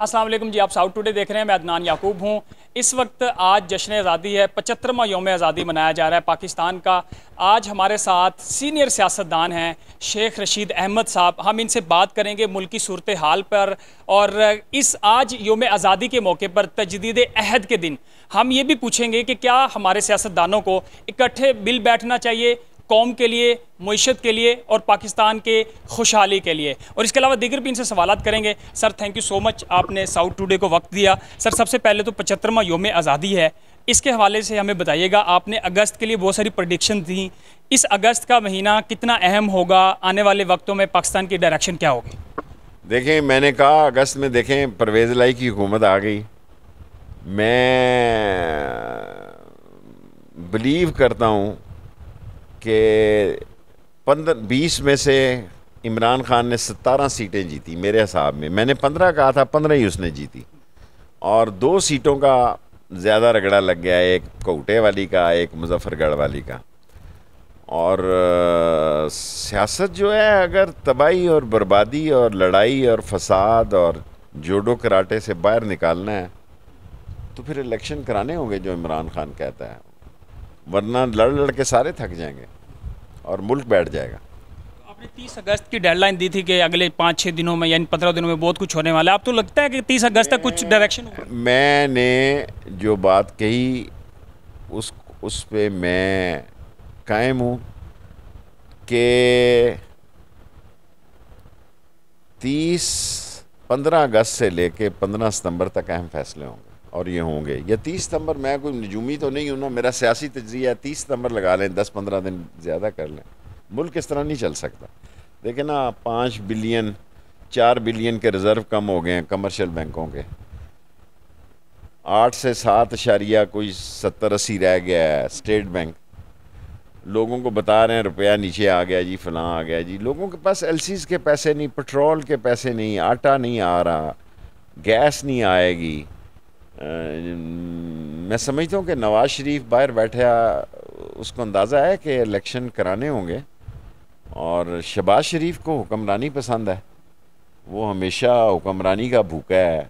असलम जी आप south today देख रहे हैं मैं अदनान याकूब हूँ इस वक्त आज जश्न आज़ादी है पचहत्तरवा योम आज़ादी मनाया जा रहा है पाकिस्तान का आज हमारे साथ सीनियर सियासतदान हैं शेख रशीद अहमद साहब हम इनसे बात करेंगे मुल्क की सूरत हाल पर और इस आज योम आज़ादी के मौके पर तजदीद अहद के दिन हम ये भी पूछेंगे कि क्या हमारे सियासतदानों को इकट्ठे बिल बैठना चाहिए कौम के लिए मीशत के लिए और पाकिस्तान के खुशहाली के लिए और इसके अलावा दिगर भी इनसे सवाल करेंगे sir thank you so much आपने साउथ टूडे को वक्त दिया सर सबसे पहले तो पचहत्तरवा योम आज़ादी है इसके हवाले से हमें बताइएगा आपने अगस्त के लिए बहुत सारी प्रडिक्शन दी इस अगस्त का महीना कितना अहम होगा आने वाले वक्तों में पाकिस्तान की डायरेक्शन क्या होगी देखें मैंने कहा अगस्त में देखें परवेज़ लाई की हुकूमत आ गई मैं बिलीव करता हूँ कि पंद्रह बीस में से इमरान खान ने सतारह सीटें जीती मेरे हिसाब में मैंने पंद्रह कहा था पंद्रह ही उसने जीती और दो सीटों का ज़्यादा रगड़ा लग गया एक कोटे वाली का एक मुजफ्फरगढ़ वाली का और सियासत जो है अगर तबाही और बर्बादी और लड़ाई और फसाद और जोडो कराटे से बाहर निकालना है तो फिर इलेक्शन कराने होंगे जो इमरान खान कहता है वरना लड़ लड़ के सारे थक जाएंगे और मुल्क बैठ जाएगा आपने तीस अगस्त की डेडलाइन दी थी कि अगले पाँच छः दिनों में यानी पंद्रह दिनों में बहुत कुछ होने वाला है आप तो लगता है कि तीस अगस्त तक कुछ डायरेक्शन मैंने जो बात कही उस उस पर मैं कायम हूँ कि तीस पंद्रह अगस्त से लेके पंद्रह सितंबर तक अहम फैसले होंगे और ये होंगे या तीस सितंबर मैं कोई नजूमी तो नहीं हूँ ना मेरा सियासी तजिया है तीस सितंबर लगा लें दस पंद्रह दिन ज़्यादा कर लें मुल्क इस तरह नहीं चल सकता देखे ना पाँच बिलियन चार बिलियन के रिज़र्व कम हो गए हैं कमर्शियल बैंकों के आठ से सात अशारिया कोई सत्तर अस्सी रह गया है स्टेट बैंक लोगों को बता रहे हैं रुपया नीचे आ गया जी फलां आ गया जी लोगों के पास एल के पैसे नहीं पेट्रोल के पैसे नहीं आटा नहीं आ रहा गैस नहीं आएगी मैं समझता हूँ कि नवाज़ शरीफ बाहर बैठा उसको अंदाज़ा है कि इलेक्शन कराने होंगे और शबाज शरीफ को हुक्मरानी पसंद है वो हमेशा हुक्मरानी का भूखा है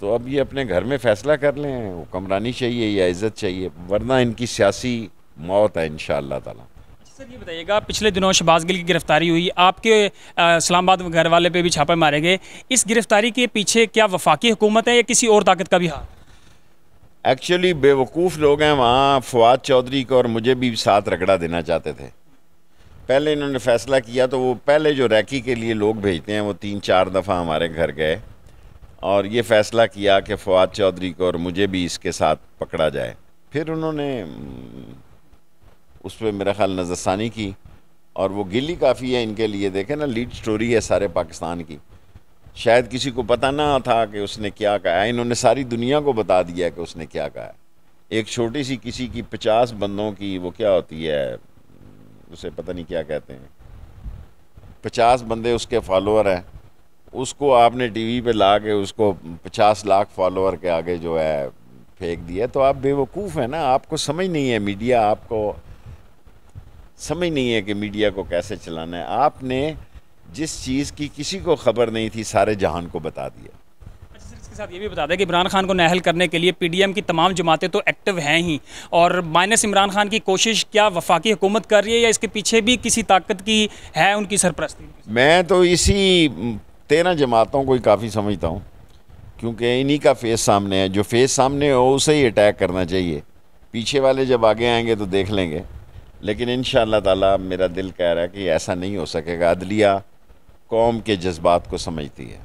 तो अब ये अपने घर में फ़ैसला कर लें हुक्मरानी चाहिए या इज़्ज़त चाहिए वरना इनकी सियासी मौत है इन ताला सर ये बताइएगा पिछले दिनों शहबाज गिल की गिरफ्तारी हुई आपके इस्लामाबाद घर वाले पे भी छापे मारे गए इस गिरफ्तारी के पीछे क्या वफाकी हुकूमत है या किसी और ताकत का भी हाथ एक्चुअली बेवकूफ़ लोग हैं वहाँ फवाद चौधरी को और मुझे भी साथ रगड़ा देना चाहते थे पहले इन्होंने फैसला किया तो वो पहले जो रैकी के लिए लोग भेजते हैं वो तीन चार दफ़ा हमारे घर गए और ये फैसला किया कि फवाद चौधरी को और मुझे भी इसके साथ पकड़ा जाए फिर उन्होंने उस पर मेरा ख्याल नज़रसानी की और वो गिल्ली काफ़ी है इनके लिए देखें ना लीड स्टोरी है सारे पाकिस्तान की शायद किसी को पता ना था कि उसने क्या कहा है इन्होंने सारी दुनिया को बता दिया कि उसने क्या कहा है एक छोटी सी किसी की पचास बंदों की वो क्या होती है उसे पता नहीं क्या कहते हैं पचास बंदे उसके फॉलोअर हैं उसको आपने टीवी पे ला के उसको पचास लाख फॉलोअर के आगे जो है फेंक दिया तो आप बेवकूफ़ हैं ना आपको समझ नहीं है मीडिया आपको समझ नहीं है कि मीडिया को कैसे चलाना है आपने जिस चीज़ की किसी को खबर नहीं थी सारे जहान को बता दिया अच्छा साथ ये भी बता दें कि इमरान खान को नहल करने के लिए पीडीएम की तमाम जमातें तो एक्टिव हैं ही और माइनस इमरान खान की कोशिश क्या वफाकी हुकूमत कर रही है या इसके पीछे भी किसी ताकत की है उनकी सरप्रस्ती मैं तो इसी तेरह जमातों को ही काफ़ी समझता हूँ क्योंकि इन्हीं का फेस सामने है जो फेस सामने हो उसे ही अटैक करना चाहिए पीछे वाले जब आगे आएंगे तो देख लेंगे लेकिन इन ताला मेरा दिल कह रहा है कि ऐसा नहीं हो सकेगा अदलिया कौम के जज्बात को समझती है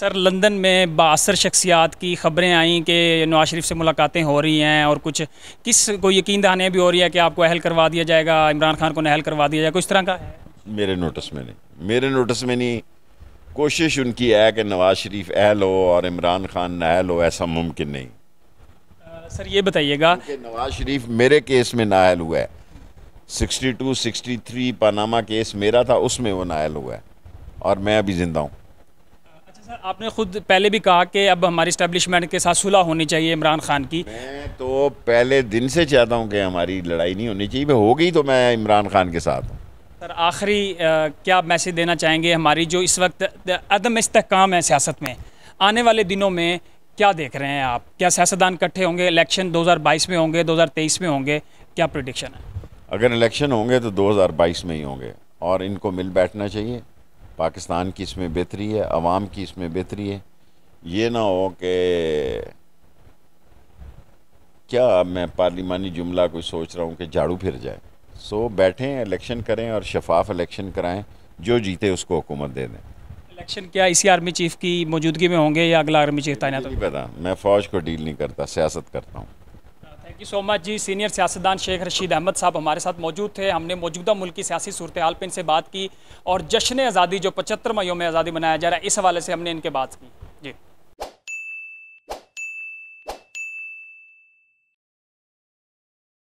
सर लंदन में बासर शख्सियात की ख़बरें आई कि नवाज शरीफ से मुलाकातें हो रही हैं और कुछ किस को यकीन दहानियाँ भी हो रही है कि आपको अहल करवा दिया जाएगा इमरान खान को नहल करवा दिया जाएगा इस तरह का है मेरे नोटिस में नहीं मेरे नोटिस में नहीं कोशिश उनकी है कि नवाज शरीफ अहल हो और इमरान खान नहल हो ऐसा मुमकिन नहीं सर ये बताइएगा नवाज शरीफ मेरे केस में नाहल हुआ है 62, 63 पानामा केस मेरा था उसमें वो नायल हुआ है और मैं अभी ज़िंदा हूँ अच्छा सर आपने खुद पहले भी कहा कि अब हमारी इस्टेब्लिशमेंट के साथ सुलह होनी चाहिए इमरान खान की मैं तो पहले दिन से चाहता हूँ कि हमारी लड़ाई नहीं होनी चाहिए हो गई तो मैं इमरान खान के साथ हूँ सर आखिरी क्या मैसेज देना चाहेंगे हमारी जो इस वक्त अदम इस्तकाम है सियासत में आने वाले दिनों में क्या देख रहे हैं आप क्या सियासतदान इकट्ठे होंगे इलेक्शन 2022 में होंगे 2023 में होंगे क्या प्रोडिक्शन है अगर इलेक्शन होंगे तो 2022 में ही होंगे और इनको मिल बैठना चाहिए पाकिस्तान की इसमें बेहतरी है अवाम की इसमें बेहतरी है ये ना हो कि क्या मैं पार्लिमानी जुमला कोई सोच रहा हूँ कि झाड़ू फिर जाए सो बैठें इलेक्शन करें और शफाफ इलेक्शन कराएं जो जीते उसको हुकूमत दे दें इलेक्शन क्या इसी आर्मी चीफ की मौजूदगी में होंगे या अगला आर्मी चीफ तैनात नहीं पता मैं फ़ौज को डील नहीं करता सियासत करता हूँ thank you so much ji senior सियासतदान शेख रशीद अहमद साहब हमारे साथ मौजूद थे हमने मौजूदा मुल्क की सियासी सूरत हाल पर इनसे बात की और जश्न आज़ादी जो पचहत्तर मयों में आज़ादी मनाया जा रहा है इस हवाले से हमने इनके बात की